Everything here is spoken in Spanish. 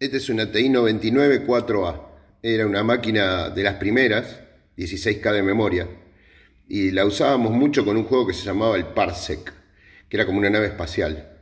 Este es un TI 994A. Era una máquina de las primeras, 16K de memoria. Y la usábamos mucho con un juego que se llamaba el Parsec, que era como una nave espacial.